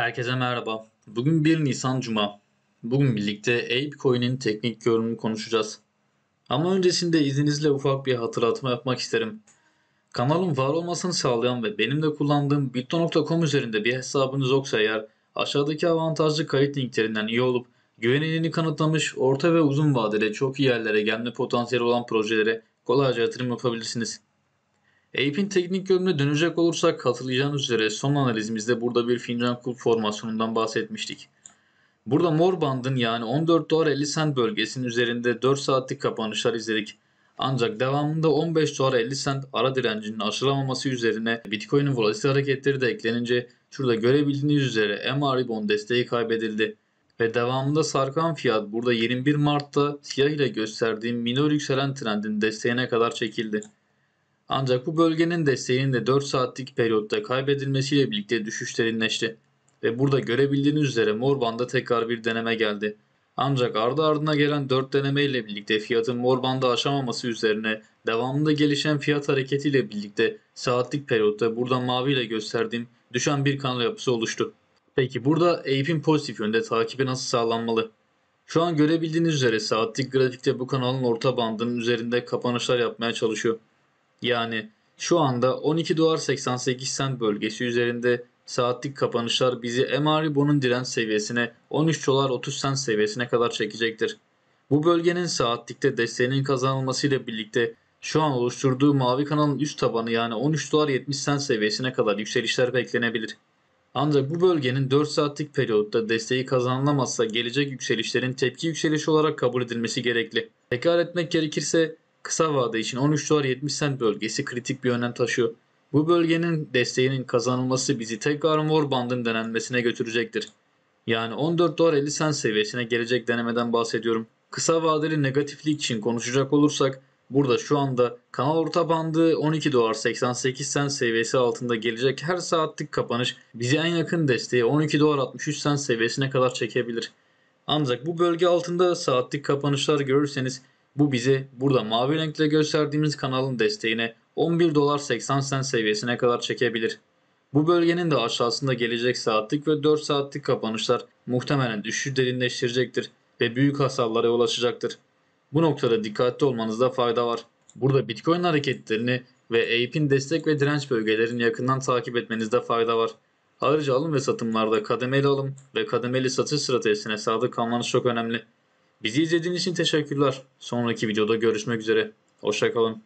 Herkese merhaba. Bugün 1 Nisan Cuma. Bugün birlikte ApeCoin'in teknik görünümü konuşacağız. Ama öncesinde izninizle ufak bir hatırlatma yapmak isterim. Kanalın var olmasını sağlayan ve benim de kullandığım Bitto.com üzerinde bir hesabınız yoksa eğer aşağıdaki avantajlı kayıt linklerinden iyi olup güvenilirliğini kanıtlamış orta ve uzun vadede çok iyi yerlere gelme potansiyeli olan projelere kolayca yatırım yapabilirsiniz. AP'in teknik yönüne dönecek olursak hatırlayacağınız üzere son analizimizde burada bir fincan kulp formasyonundan bahsetmiştik. Burada mor bandın yani 14 dolar 50 sent bölgesinin üzerinde 4 saatlik kapanışlar izledik. Ancak devamında 15 dolar 50 sent ara direncinin aşılamaması üzerine Bitcoin'in volatil hareketleri de eklenince şurada görebildiğiniz üzere MA Ribbon desteği kaybedildi. Ve devamında sarkan fiyat burada 21 Mart'ta siyah ile gösterdiğim minor yükselen trendin desteğine kadar çekildi. Ancak bu bölgenin desteğinin de 4 saatlik periyotta kaybedilmesiyle birlikte düşüş derinleşti. Ve burada görebildiğiniz üzere mor banda tekrar bir deneme geldi. Ancak ardı ardına gelen 4 deneme ile birlikte fiyatın mor bandı aşamaması üzerine devamında gelişen fiyat hareketiyle birlikte saatlik periyotta burada mavi ile gösterdiğim düşen bir kanal yapısı oluştu. Peki burada AP'in pozitif yönde takibi nasıl sağlanmalı? Şu an görebildiğiniz üzere saatlik grafikte bu kanalın orta bandının üzerinde kapanışlar yapmaya çalışıyor. Yani şu anda 12 dolar 88 sent bölgesi üzerinde saatlik kapanışlar bizi bonun direnç seviyesine 13 dolar 30 sent seviyesine kadar çekecektir. Bu bölgenin saatlikte desteğinin kazanılmasıyla birlikte şu an oluşturduğu mavi kanalın üst tabanı yani 13 dolar 70 sent seviyesine kadar yükselişler beklenebilir. Ancak bu bölgenin 4 saatlik periyotta desteği kazanılamazsa gelecek yükselişlerin tepki yükselişi olarak kabul edilmesi gerekli. Tekrar etmek gerekirse kısa vade için 13 dolar 70 sent bölgesi kritik bir önem taşıyor. Bu bölgenin desteğinin kazanılması bizi tekrar mor bandın denenmesine götürecektir. Yani 14 dolar 50 sent seviyesine gelecek denemeden bahsediyorum. Kısa vadeli negatiflik için konuşacak olursak burada şu anda kanal orta bandı 12 dolar 88 sent seviyesi altında gelecek her saatlik kapanış bizi en yakın desteği 12 dolar 63 sent seviyesine kadar çekebilir. Ancak bu bölge altında saatlik kapanışlar görürseniz bu bizi burada mavi renkle gösterdiğimiz kanalın desteğine 11 dolar 80 sen seviyesine kadar çekebilir. Bu bölgenin de aşağısında gelecek saatlik ve 4 saatlik kapanışlar muhtemelen düşüşü derinleştirecektir ve büyük hasarlara ulaşacaktır. Bu noktada dikkatli olmanızda fayda var. Burada Bitcoin hareketlerini ve AP'in destek ve direnç bölgelerini yakından takip etmenizde fayda var. Ayrıca alım ve satımlarda kademeli alım ve kademeli satış stratejisine sadık kalmanız çok önemli. Bizi izlediğiniz için teşekkürler. Sonraki videoda görüşmek üzere. Hoşçakalın.